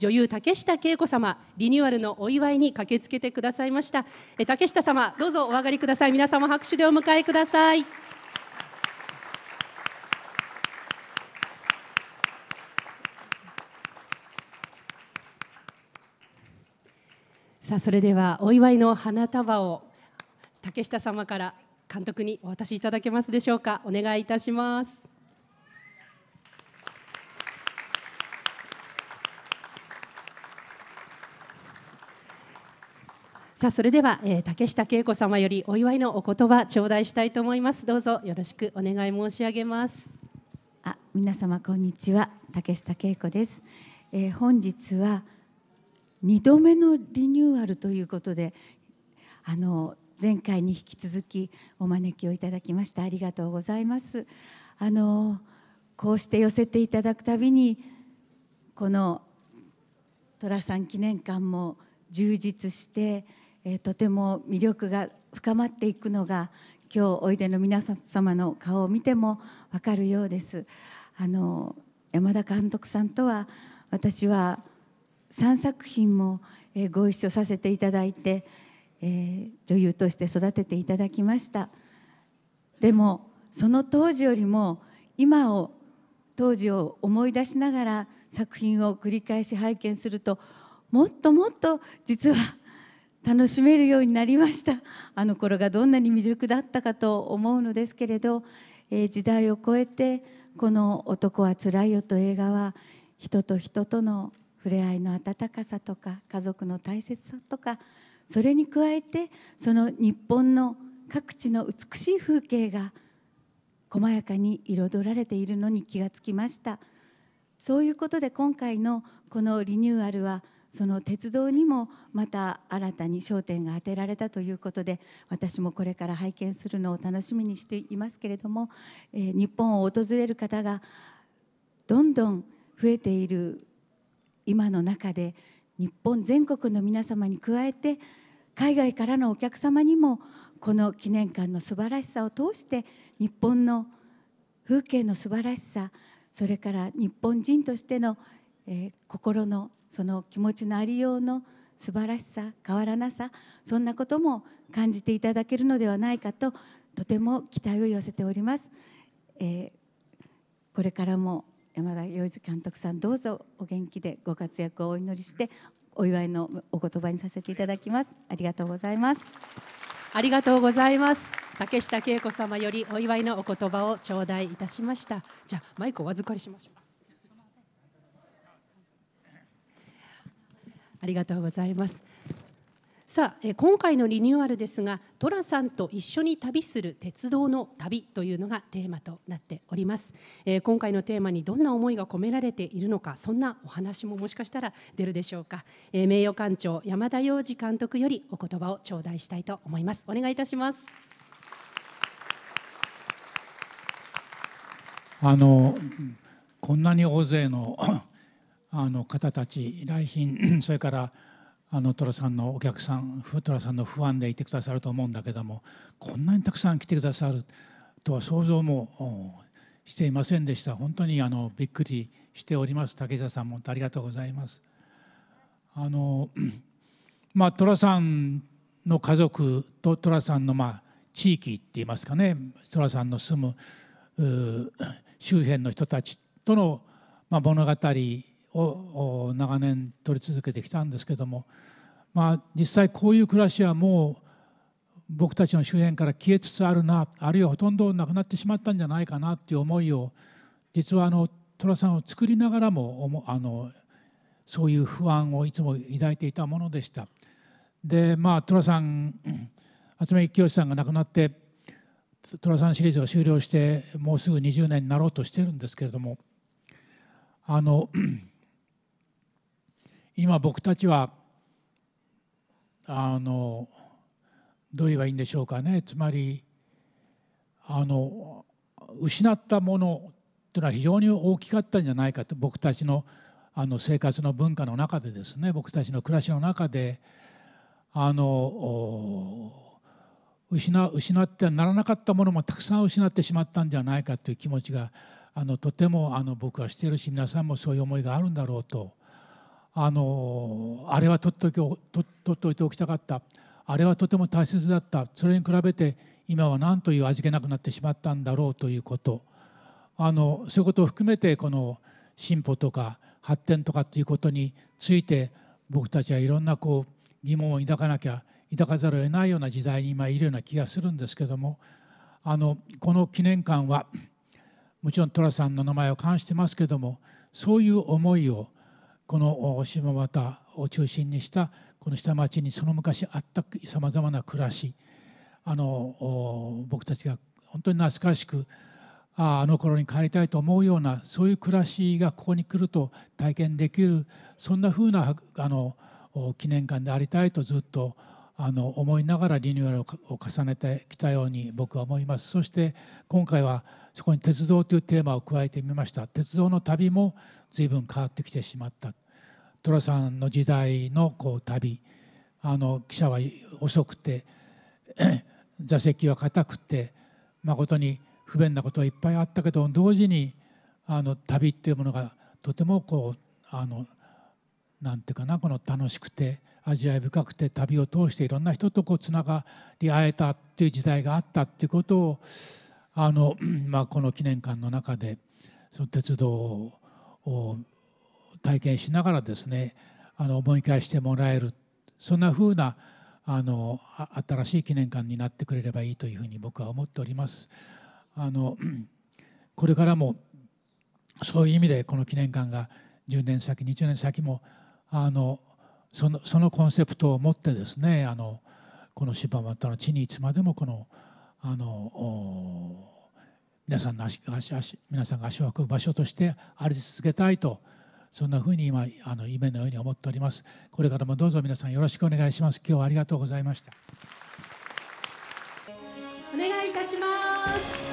女優竹下恵子様リニューアルのお祝いに駆けつけてくださいました竹下様どうぞお上がりください皆様拍手でお迎えくださいさあそれではお祝いの花束を竹下様から監督にお渡しいただけますでしょうかお願いいたしますさあそれでは、えー、竹下恵子様よりお祝いのお言葉頂戴したいと思いますどうぞよろしくお願い申し上げますあ皆様こんにちは竹下恵子です、えー、本日は2度目のリニューアルということであの前回に引き続きお招きをいただきましてありがとうございますあのこうして寄せていただくたびにこの寅さん記念館も充実してえー、とても魅力が深まっていくのが今日おいでの皆様の顔を見ても分かるようです。あの山田監督さんとは私は3作品もご一緒させていただいて、えー、女優として育てていただきましたでもその当時よりも今を当時を思い出しながら作品を繰り返し拝見するともっともっと実は楽しめるようになりましたあの頃がどんなに未熟だったかと思うのですけれど、えー、時代を超えてこの「男はつらいよ」と映画は人と人との触れ合いの温かさとか家族の大切さとかそれに加えてその日本の各地の美しい風景が細やかに彩られているのに気がつきましたそういうことで今回のこのリニューアルは「その鉄道にもまた新たに焦点が当てられたということで私もこれから拝見するのを楽しみにしていますけれども、えー、日本を訪れる方がどんどん増えている今の中で日本全国の皆様に加えて海外からのお客様にもこの記念館の素晴らしさを通して日本の風景の素晴らしさそれから日本人としての、えー、心のその気持ちのありようの素晴らしさ変わらなさそんなことも感じていただけるのではないかととても期待を寄せております、えー、これからも山田洋一監督さんどうぞお元気でご活躍をお祈りしてお祝いのお言葉にさせていただきますありがとうございますありがとうございます竹下恵子様よりお祝いのお言葉を頂戴いたしましたじゃあマイクお預かりしましょうありがとうございますさあ今回のリニューアルですが寅さんと一緒に旅する鉄道の旅というのがテーマとなっております、え今回のテーマにどんな思いが込められているのかそんなお話ももしかしたら出るでしょうか、え名誉館長山田洋次監督よりお言葉を頂戴したいと思いますお願いいたしますあのこんなに大勢のあの方たち来賓 それからあの寅さんのお客さん寅さんの不安でいてくださると思うんだけどもこんなにたくさん来てくださるとは想像もしていませんでした本当にあのびっくりしております竹下さんもありがとうございます。あの まあ、寅さんの家族と寅さんの、まあ、地域って言いますかね寅さんの住む周辺の人たちとの、まあ、物語を長年取り続けてきたんですけども、まあ、実際こういう暮らしはもう僕たちの周辺から消えつつあるなあるいはほとんどなくなってしまったんじゃないかなっていう思いを実はあの寅さんを作りながらもあのそういう不安をいつも抱いていたものでした。でまあ寅さん 渥美清さんが亡くなって寅さんシリーズが終了してもうすぐ20年になろうとしてるんですけれどもあの今僕たちはあのどう言えばいいんでしょうかねつまりあの失ったものというのは非常に大きかったんじゃないかと僕たちのあの生活の文化の中でですね僕たちの暮らしの中であの失失ってはならなかったものもたくさん失ってしまったんじゃないかという気持ちがあのとてもあの僕はしているし皆さんもそういう思いがあるんだろうとあのあれは取っておき取っておいておきたかったあれはとても大切だったそれに比べて今は何という味気なくなってしまったんだろうということあのそういうことを含めてこの進歩とか発展とかっていうことについて僕たちはいろんなこう疑問を抱かなきゃ抱かざるを得ないような時代に今いるような気がするんですけどもあのこの記念館はもちろん寅さんの名前を冠してますけどもそういう思いをこの島又を中心にしたこの下町にその昔あったさまざまな暮らしあの僕たちが本当に懐かしくああの頃に帰りたいと思うようなそういう暮らしがここに来ると体験できるそんなふうなあの記念館でありたいとずっとあの思いながらリニューアルを重ねてきたように僕は思いますそして今回はそこに鉄道というテーマを加えてみました鉄道の旅も随分変わってきてしまった寅さんの時代のこう旅あの汽車は遅くて 座席は硬くて誠に不便なことはいっぱいあったけど同時にあの旅っていうものがとてもこうあのんていうかなこの楽しくて味わい深くて旅を通していろんな人とこうつながり合えたっていう時代があったっていうことをあの、まあ、この記念館の中でその鉄道を体験しながらですねあの思い返してもらえるそんなふうなあの新しい記念館になってくれればいいというふうに僕は思っております。あの これからもそういう意味でこの記念館が10年先20年先もあのそのそのコンセプトを持ってですねあのこの柴又の地にいつまでもこのあの皆さんの足足足皆さんが足を運ぶ場所としてあり続けたいとそんなふうに今あの夢のように思っております。これからもどうぞ皆さんよろしくお願いします。今日はありがとうございました。お願いいたします。